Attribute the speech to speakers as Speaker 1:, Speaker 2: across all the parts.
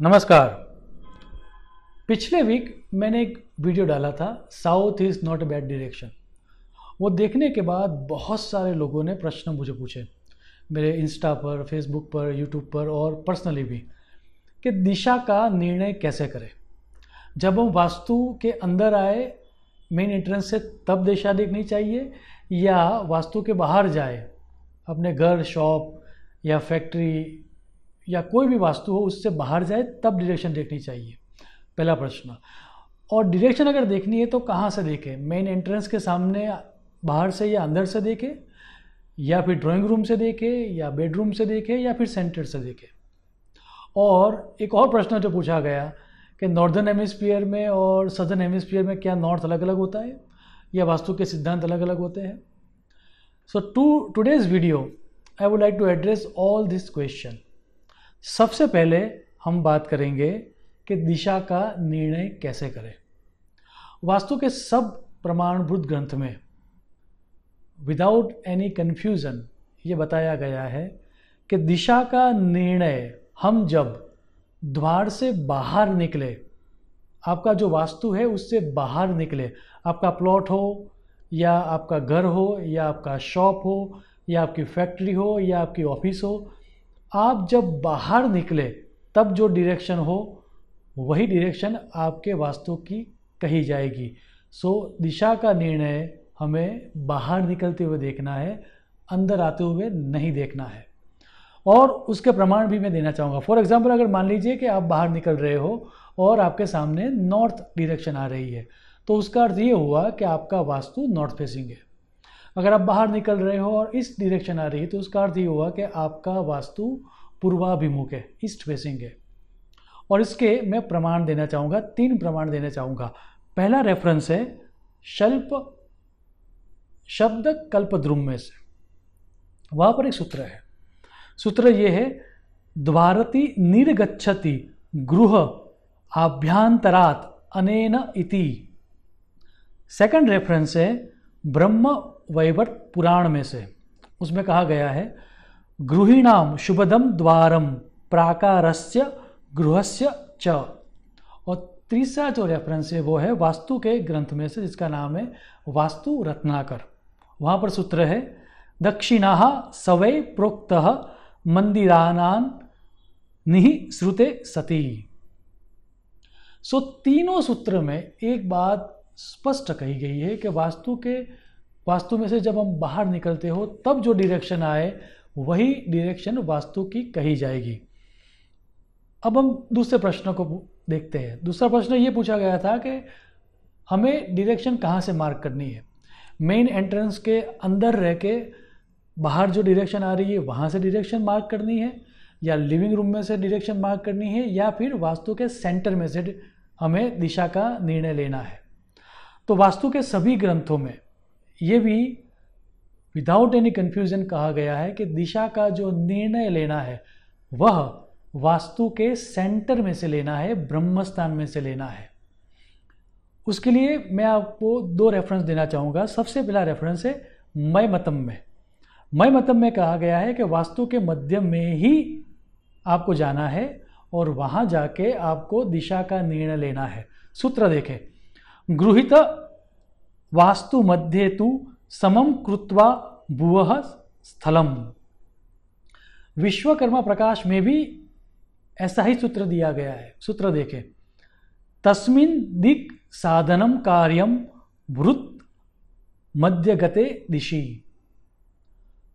Speaker 1: नमस्कार पिछले वीक मैंने एक वीडियो डाला था south is not a bad direction वो देखने के बाद बहुत सारे लोगों ने प्रश्न मुझे पूछे मेरे इंस्टा पर फेसबुक पर यूट्यूब पर और पर्सनली भी कि दिशा का निर्णय कैसे करें जब हम वास्तु के अंदर आए मेन एंट्रेंस से तब दिशा देखनी चाहिए या वास्तु के बाहर जाए अपने घर शॉप या फैक्ट्री या कोई भी वास्तु हो उससे बाहर जाए तब डिरेक्शन देखनी चाहिए पहला प्रश्न और डिरेक्शन अगर देखनी है तो कहाँ से देखें मेन एंट्रेंस के सामने बाहर से या अंदर से देखें या फिर ड्राइंग रूम से देखें या बेडरूम से देखें या फिर सेंटर से देखें और एक और प्रश्न जो पूछा गया कि नॉर्दर्न एमिसफियर में और सदर्न एमिसफियर में क्या नॉर्थ अलग अलग होता है या वास्तु के सिद्धांत अलग अलग होते हैं so to today's video I would like to address all this question सबसे पहले हम बात करेंगे कि दिशा का निर्णय कैसे करें वास्तु के सब प्रमाणभूत ग्रंथ में विदाउट एनी कन्फ्यूज़न ये बताया गया है कि दिशा का निर्णय हम जब द्वार से बाहर निकले आपका जो वास्तु है उससे बाहर निकले आपका प्लॉट हो या आपका घर हो या आपका शॉप हो या आपकी फैक्ट्री हो या आपकी ऑफिस हो आप जब बाहर निकले तब जो डिरेक्शन हो वही डिरेक्शन आपके वास्तु की कही जाएगी सो दिशा का निर्णय हमें बाहर निकलते हुए देखना है अंदर आते हुए नहीं देखना है और उसके प्रमाण भी मैं देना चाहूँगा फॉर एग्जाम्पल अगर मान लीजिए कि आप बाहर निकल रहे हो और आपके सामने नॉर्थ डिरेक्शन आ रही है तो उसका अर्थ ये हुआ कि आपका वास्तु नॉर्थ फेसिंग है अगर आप बाहर निकल रहे हो और इस डिरेक्शन आ रही है तो उसका अर्थ ये हुआ कि आपका वास्तु पूर्वाभिमुख है ईस्ट फेसिंग है और इसके मैं प्रमाण देना चाहूँगा तीन प्रमाण देना चाहूँगा पहला रेफरेंस है शल्प शब्द कल्पद्रुम में से वहाँ पर एक सूत्र है सूत्र ये है द्वारती निर्गछति गृह आभ्यांतरात अनेन इति सेकंड रेफरेंस है ब्रह्म वैवट पुराण में से उसमें कहा गया है गृहिणाम शुभदम द्वारम प्राकारस्य गृहस्य च और तीसरा जो रेफरेंस है वो है वास्तु के ग्रंथ में से जिसका नाम है वास्तु रत्नाकर वहाँ पर सूत्र है दक्षिणा सवै प्रोक्त मंदिरानान निहि श्रुते सती सो तीनों सूत्र में एक बात स्पष्ट कही गई है कि वास्तु के वास्तु में से जब हम बाहर निकलते हो तब जो डिरेक्शन आए वही डिरेक्शन वास्तु की कही जाएगी अब हम दूसरे प्रश्न को देखते हैं दूसरा प्रश्न ये पूछा गया था कि हमें डिरेक्शन कहाँ से मार्क करनी है मेन एंट्रेंस के अंदर रह के बाहर जो डिरेक्शन आ रही है वहाँ से डिरेक्शन मार्क करनी है या लिविंग रूम में से डिरेक्शन मार्क करनी है या फिर वास्तु के सेंटर में से हमें दिशा का निर्णय लेना है तो वास्तु के सभी ग्रंथों में ये भी विदाउट एनी कन्फ्यूजन कहा गया है कि दिशा का जो निर्णय लेना है वह वास्तु के सेंटर में से लेना है ब्रह्मस्थान में से लेना है उसके लिए मैं आपको दो रेफरेंस देना चाहूँगा सबसे पहला रेफरेंस है मय मतम में मय मतम में कहा गया है कि वास्तु के मध्य में ही आपको जाना है और वहाँ जाके आपको दिशा का निर्णय लेना है सूत्र देखें गृहित वास्तु मध्ये तो समम कृत्वा भुव स्थलम विश्वकर्मा प्रकाश में भी ऐसा ही सूत्र दिया गया है सूत्र देखें तस्मिन दिक साधनम कार्यम मध्य मध्यगते दिशि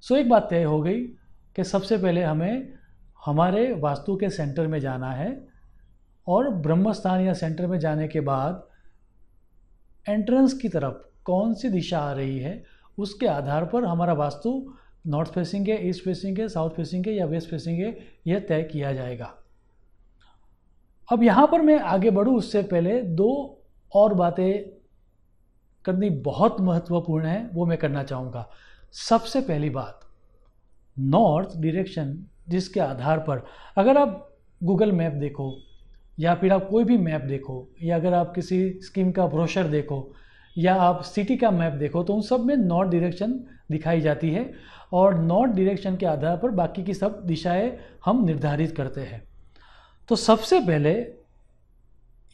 Speaker 1: सो एक बात तय हो गई कि सबसे पहले हमें हमारे वास्तु के सेंटर में जाना है और ब्रह्मस्थान या सेंटर में जाने के बाद एंट्रेंस की तरफ कौन सी दिशा आ रही है उसके आधार पर हमारा वास्तु नॉर्थ फेसिंग है ईस्ट फेसिंग है साउथ फेसिंग है या वेस्ट फेसिंग है यह तय किया जाएगा अब यहाँ पर मैं आगे बढ़ूँ उससे पहले दो और बातें करनी बहुत महत्वपूर्ण है वो मैं करना चाहूँगा सबसे पहली बात नॉर्थ डिरेक्शन जिसके आधार पर अगर आप गूगल मैप देखो या फिर आप कोई भी मैप देखो या अगर आप किसी स्कीम का ब्रोशर देखो या आप सिटी का मैप देखो तो उन सब में नॉर्थ डायरेक्शन दिखाई जाती है और नॉर्थ डायरेक्शन के आधार पर बाकी की सब दिशाएं हम निर्धारित करते हैं तो सबसे पहले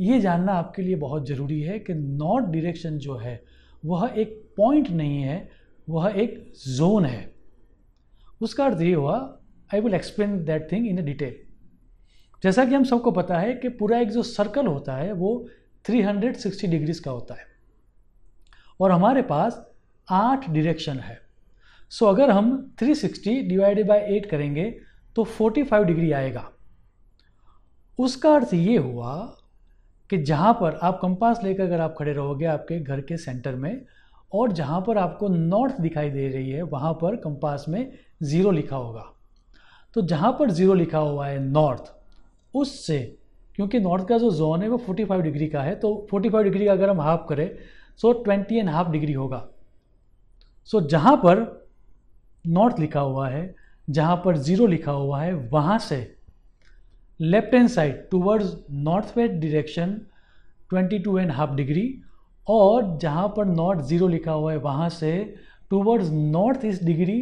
Speaker 1: ये जानना आपके लिए बहुत ज़रूरी है कि नॉर्थ डायरेक्शन जो है वह एक पॉइंट नहीं है वह एक जोन है उसका अर्थ ये हुआ I will explain that thing in detail जैसा कि हम सबको पता है कि पूरा एक जो सर्कल होता है वो 360 डिग्रीज का होता है और हमारे पास आठ डिरेक्शन है सो अगर हम 360 डिवाइडेड बाय 8 करेंगे तो 45 डिग्री आएगा उसका अर्थ ये हुआ कि जहाँ पर आप कंपास लेकर अगर आप खड़े रहोगे आपके घर के सेंटर में और जहाँ पर आपको नॉर्थ दिखाई दे रही है वहाँ पर कंपास में ज़ीरो लिखा होगा तो जहाँ पर ज़ीरो लिखा हुआ है नॉर्थ उससे क्योंकि नॉर्थ का जो जोन है वो 45 डिग्री का है तो 45 डिग्री का अगर हम हाफ करें so twenty and half degree होगा सो so, जहाँ पर नॉर्थ लिखा हुआ है जहाँ पर ज़ीरो लिखा हुआ है वहाँ से left hand side towards north west direction twenty two and half degree और जहाँ पर नॉर्थ ज़ीरो लिखा हुआ है वहाँ से towards north east degree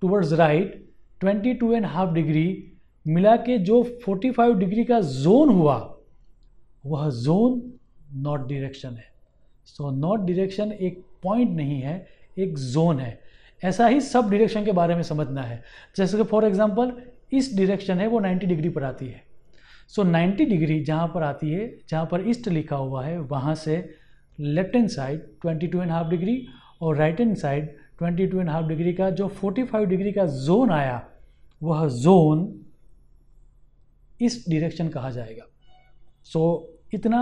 Speaker 1: towards right twenty two and half degree मिला के जो 45 डिग्री का जोन हुआ वह जोन नॉट डिरेक्शन है सो नॉट डिरेक्शन एक पॉइंट नहीं है एक जोन है ऐसा ही सब डिरेक्शन के बारे में समझना है जैसे कि फॉर एग्ज़ाम्पल इस डिरेक्शन है वो 90 डिग्री पर आती है सो so, 90 डिग्री जहाँ पर आती है जहाँ पर ईस्ट लिखा हुआ है वहाँ से left hand side twenty two and half degree और right hand side twenty two and half degree का जो 45 डिग्री का जोन आया वह जोन इस डिरेक्शन कहा जाएगा सो so, इतना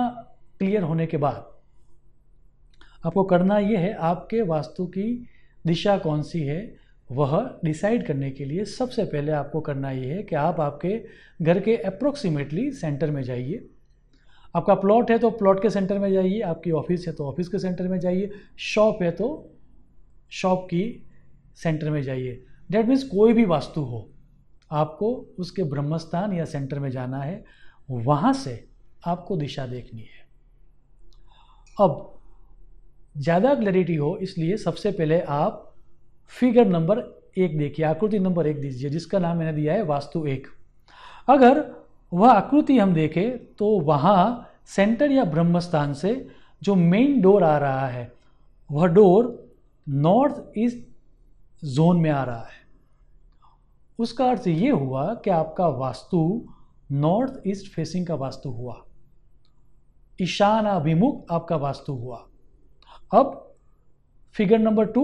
Speaker 1: क्लियर होने के बाद आपको करना ये है आपके वास्तु की दिशा कौन सी है वह डिसाइड करने के लिए सबसे पहले आपको करना ये है कि आप आपके घर के अप्रोक्सीमेटली सेंटर में जाइए आपका प्लॉट है तो प्लॉट के सेंटर में जाइए आपकी ऑफिस है तो ऑफिस के सेंटर में जाइए शॉप है तो शॉप की सेंटर में जाइए डैट मीन्स कोई भी वास्तु हो आपको उसके ब्रह्मस्थान या सेंटर में जाना है वहाँ से आपको दिशा देखनी है अब ज़्यादा क्लैरिटी हो इसलिए सबसे पहले आप फिगर नंबर एक देखिए आकृति नंबर एक दीजिए जिसका नाम मैंने दिया है वास्तु एक अगर वह आकृति हम देखें तो वहाँ सेंटर या ब्रह्मस्थान से जो मेन डोर आ रहा है वह डोर नॉर्थ ईस्ट जोन में आ रहा है उसका अर्थ ये हुआ कि आपका वास्तु नॉर्थ ईस्ट फेसिंग का वास्तु हुआ ईशानाभिमुख आपका वास्तु हुआ अब फिगर नंबर टू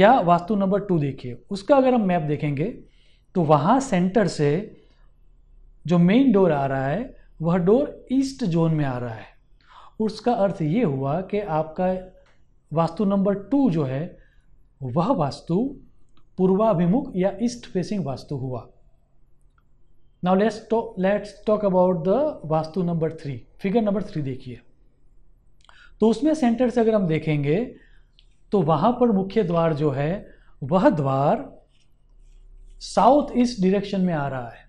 Speaker 1: या वास्तु नंबर टू देखिए उसका अगर हम मैप देखेंगे तो वहाँ सेंटर से जो मेन डोर आ रहा है वह डोर ईस्ट जोन में आ रहा है उसका अर्थ ये हुआ कि आपका वास्तु नंबर टू जो है वह वास्तु पूर्वाभिमुख या ईस्ट फेसिंग वास्तु हुआ now let's let's talk about the vastu number three figure number three देखिए तो उसमें सेंटर से अगर हम देखेंगे तो वहां पर मुख्य द्वार जो है वह द्वार साउथ ईस्ट डिरेक्शन में आ रहा है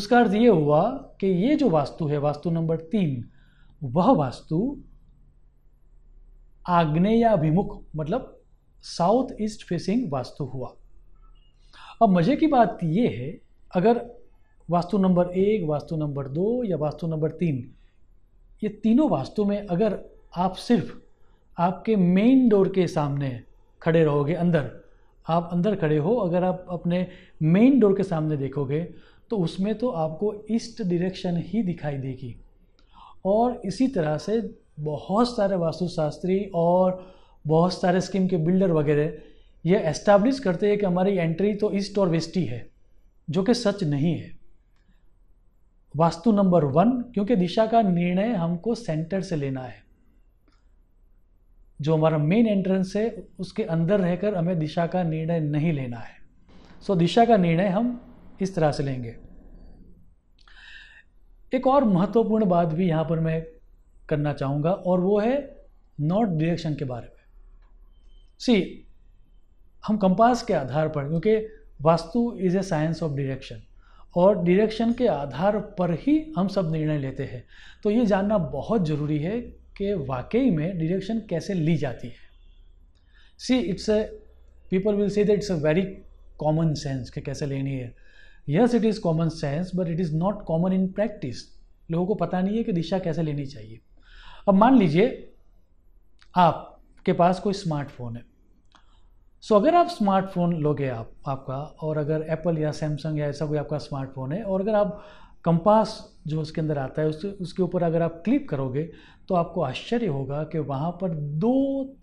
Speaker 1: उसका अर्थ ये हुआ कि ये जो वास्तु है वास्तु नंबर तीन वह वास्तु आग्नेयाभिमुख मतलब साउथ ईस्ट फेसिंग वास्तु हुआ अब मज़े की बात ये है अगर वास्तु नंबर एक वास्तु नंबर दो या वास्तु नंबर तीन ये तीनों वास्तु में अगर आप सिर्फ आपके मेन डोर के सामने खड़े रहोगे अंदर आप अंदर खड़े हो अगर आप अपने मेन डोर के सामने देखोगे तो उसमें तो आपको ईस्ट डिरेक्शन ही दिखाई देगी और इसी तरह से बहुत सारे वास्तुशास्त्री और बहुत सारे स्कीम के बिल्डर वगैरह ये एस्टैब्लिश करते हैं कि हमारी एंट्री तो ईस्ट और वेस्ट ही है जो कि सच नहीं है वास्तु नंबर वन क्योंकि दिशा का निर्णय हमको सेंटर से लेना है जो हमारा मेन एंट्रेंस है उसके अंदर रहकर हमें दिशा का निर्णय नहीं लेना है सो so, दिशा का निर्णय हम इस तरह से लेंगे एक और महत्वपूर्ण बात भी यहाँ पर मैं करना चाहूँगा और वो है नॉर्थ डिरेक्शन के बारे में सी हम कंपास के आधार पर क्योंकि vastu is a science of direction और डिरेक्शन के आधार पर ही हम सब निर्णय लेते हैं तो ये जानना बहुत ज़रूरी है कि वाकई में डिरेक्शन कैसे ली जाती है see it's a people will see that it's a very common sense कि कैसे लेनी है yes it is common sense but it is not common in practice लोगों को पता नहीं है कि दिशा कैसे लेनी चाहिए अब मान लीजिए आपके पास कोई स्मार्टफोन है सो so, अगर आप स्मार्टफोन लोगे आप आपका और अगर एप्पल या सैमसंग या ऐसा कोई आपका स्मार्टफोन है और अगर आप कंपास जो उसके अंदर आता है उसके उसके ऊपर अगर आप क्लिक करोगे तो आपको आश्चर्य होगा कि वहाँ पर दो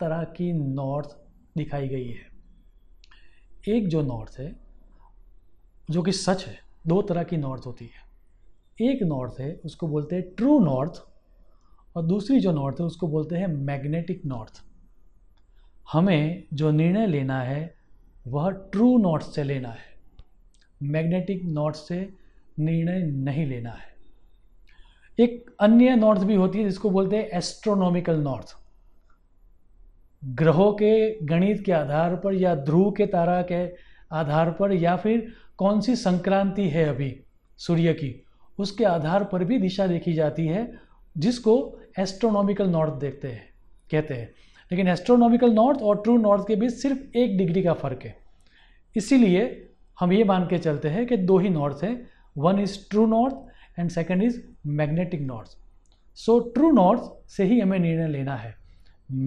Speaker 1: तरह की नॉर्थ दिखाई गई है एक जो नॉर्थ है जो कि सच है दो तरह की नॉर्थ होती है एक नॉर्थ है उसको बोलते हैं ट्रू नॉर्थ और दूसरी जो नॉर्थ है उसको बोलते हैं मैग्नेटिक नॉर्थ हमें जो निर्णय लेना है वह ट्रू नॉट से लेना है मैग्नेटिक नॉट से निर्णय नहीं लेना है एक अन्य नॉर्थ भी होती है जिसको बोलते हैं एस्ट्रोनॉमिकल नॉर्थ ग्रहों के गणित के आधार पर या ध्रुव के तारा के आधार पर या फिर कौन सी संक्रांति है अभी सूर्य की उसके आधार पर भी दिशा देखी जाती है जिसको एस्ट्रोनॉमिकल नॉर्थ देखते हैं कहते हैं लेकिन एस्ट्रोनॉमिकल नॉर्थ और ट्रू नॉर्थ के बीच सिर्फ एक डिग्री का फर्क है इसीलिए हम ये मान के चलते हैं कि दो ही नॉर्थ है one is true north and second is magnetic north so true north से ही हमें निर्णय लेना है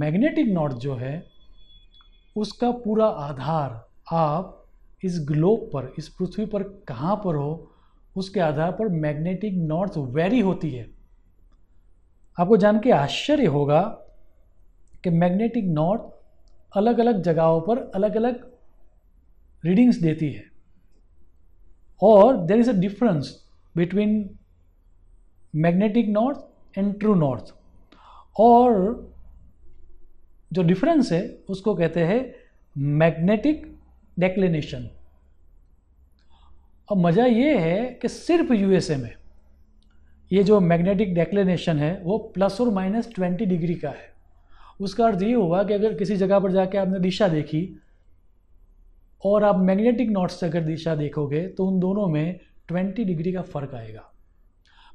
Speaker 1: मैग्नेटिक नॉर्थ जो है उसका पूरा आधार आप इस ग्लोब पर इस पृथ्वी पर कहाँ पर हो उसके आधार पर मैग्नेटिक नॉर्थ वेरी होती है आपको जान के आश्चर्य होगा कि मैग्नेटिक नॉट अलग अलग जगहों पर अलग अलग रीडिंग्स देती है और there is a difference between magnetic north and true north और जो डिफरेंस है उसको कहते हैं मैग्नेटिक डेक्लिनेशन अब मज़ा ये है कि सिर्फ यूएसए में ये जो मैग्नेटिक डेक्लिनेशन है वो प्लस और माइनस ट्वेंटी डिग्री का है उसका अर्थ ये हुआ कि अगर किसी जगह पर जाके आपने दिशा देखी और आप मैग्नेटिक नॉट से अगर दिशा देखोगे तो उन दोनों में 20 डिग्री का फ़र्क आएगा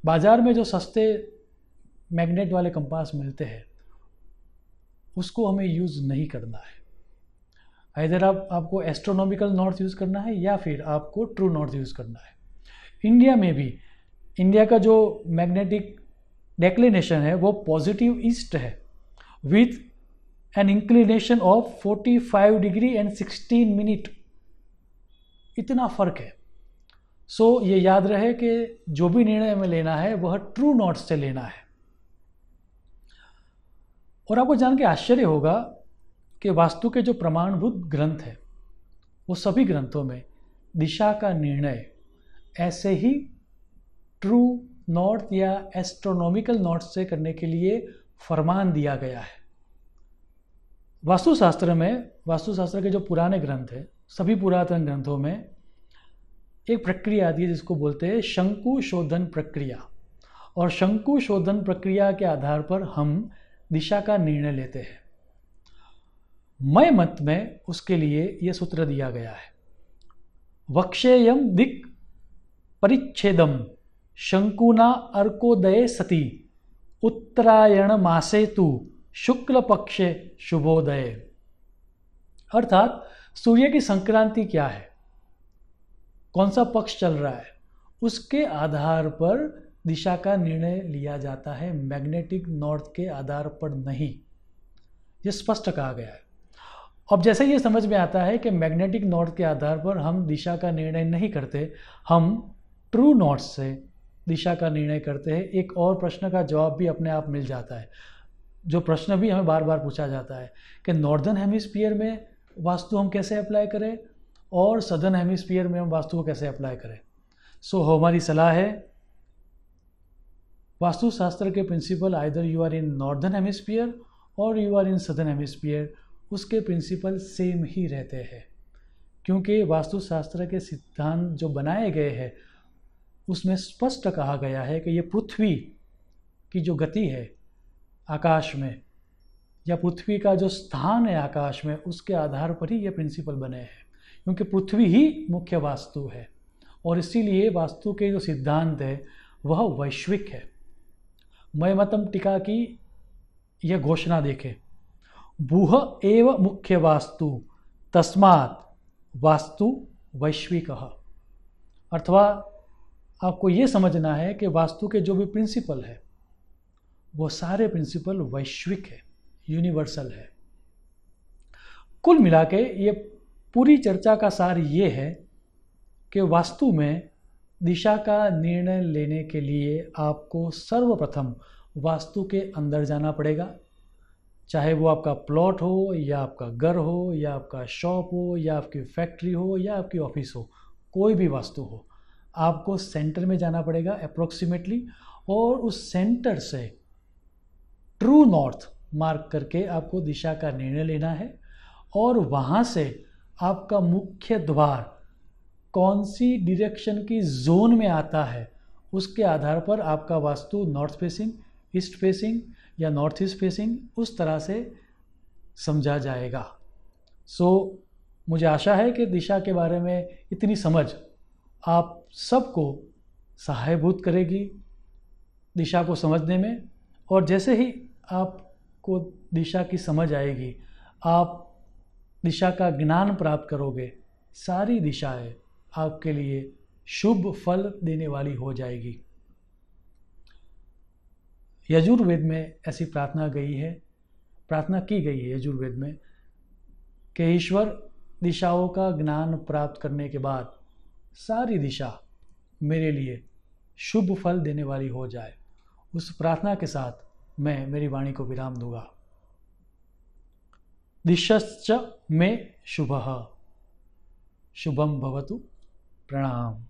Speaker 1: बाज़ार में जो सस्ते मैग्नेट वाले कंपास मिलते हैं उसको हमें यूज़ नहीं करना है इधर आप आपको एस्ट्रोनॉमिकल नॉर्थ यूज़ करना है या फिर आपको ट्रू नॉर्थ यूज़ करना है इंडिया में भी इंडिया का जो मैग्नेटिक डेक्लिनेशन है वो पॉजिटिव ईस्ट है with an inclination of 45 degree and 16 minute इतना फ़र्क है सो so, ये याद रहे कि जो भी निर्णय हमें लेना है वह ट्रू नॉट से लेना है और आपको जान के आश्चर्य होगा कि वास्तु के जो प्रमाणभूत ग्रंथ हैं वो सभी ग्रंथों में दिशा का निर्णय ऐसे ही ट्रू नॉर्थ या एस्ट्रोनॉमिकल नॉर्थ से करने के लिए फरमान दिया गया है वास्तुशास्त्र में वास्तुशास्त्र के जो पुराने ग्रंथ हैं सभी पुरातन ग्रंथों में एक प्रक्रिया आती है जिसको बोलते हैं शंकु शोधन प्रक्रिया और शंकु शोधन प्रक्रिया के आधार पर हम दिशा का निर्णय लेते हैं मय मत में उसके लिए यह सूत्र दिया गया है वक्षेयम दिक् परिच्छेदम शंकुना अर्कोदय सती उत्तरायण मासे तु शुक्ल पक्षे शुभोदय अर्थात सूर्य की संक्रांति क्या है कौन सा पक्ष चल रहा है उसके आधार पर दिशा का निर्णय लिया जाता है मैग्नेटिक नॉर्थ के आधार पर नहीं ये स्पष्ट कहा गया है अब जैसे ये समझ में आता है कि मैग्नेटिक नॉर्थ के आधार पर हम दिशा का निर्णय नहीं करते हम ट्रू नॉर्थ से दिशा का निर्णय करते हैं एक और प्रश्न का जवाब भी अपने आप मिल जाता है जो प्रश्न भी हमें बार बार पूछा जाता है कि नॉर्दर्न हेमिस्फीयर में वास्तु हम कैसे अप्लाई करें और सदर्न हेमिस्फीयर में हम वास्तु को कैसे अप्लाई करें सो so, हमारी सलाह है वास्तुशास्त्र के principle either you are in northern hemisphere और you are in southern hemisphere उसके प्रिंसिपल सेम ही रहते हैं क्योंकि वास्तुशास्त्र के सिद्धांत जो बनाए गए हैं उसमें स्पष्ट कहा गया है कि ये पृथ्वी की जो गति है आकाश में या पृथ्वी का जो स्थान है आकाश में उसके आधार पर ही ये प्रिंसिपल बने हैं क्योंकि पृथ्वी ही मुख्य वास्तु है और इसीलिए वास्तु के जो सिद्धांत है वह वैश्विक है मैं मतम टीका की यह घोषणा देखें भूह एव मुख्य वास्तु तस्मात् वास्तु वैश्विक अर्थवा आपको ये समझना है कि वास्तु के जो भी प्रिंसिपल है वो सारे प्रिंसिपल वैश्विक है यूनिवर्सल है कुल मिला के ये पूरी चर्चा का सार ये है कि वास्तु में दिशा का निर्णय लेने के लिए आपको सर्वप्रथम वास्तु के अंदर जाना पड़ेगा चाहे वो आपका प्लॉट हो या आपका घर हो या आपका शॉप हो या आपकी फैक्ट्री हो या आपकी ऑफिस हो कोई भी वास्तु हो आपको सेंटर में जाना पड़ेगा अप्रोक्सीमेटली और उस सेंटर से ट्रू नॉर्थ मार्क करके आपको दिशा का निर्णय लेना है और वहाँ से आपका मुख्य द्वार कौन सी डिरेक्शन की जोन में आता है उसके आधार पर आपका vastu north facing east facing या नॉर्थ ईस्ट फेसिंग उस तरह से समझा जाएगा सो so, मुझे आशा है कि दिशा के बारे में इतनी समझ आप सबको सहायभूत करेगी दिशा को समझने में और जैसे ही आपको दिशा की समझ आएगी आप दिशा का ज्ञान प्राप्त करोगे सारी दिशाएं आपके लिए शुभ फल देने वाली हो जाएगी यजुर्वेद में ऐसी प्रार्थना गई है प्रार्थना की गई है यजुर्वेद में कि ईश्वर दिशाओं का ज्ञान प्राप्त करने के बाद सारी दिशा मेरे लिए शुभ फल देने वाली हो जाए उस प्रार्थना के साथ मैं मेरी वाणी को विराम दूंगा दिशश्च में शुभ शुभम भवतु प्रणाम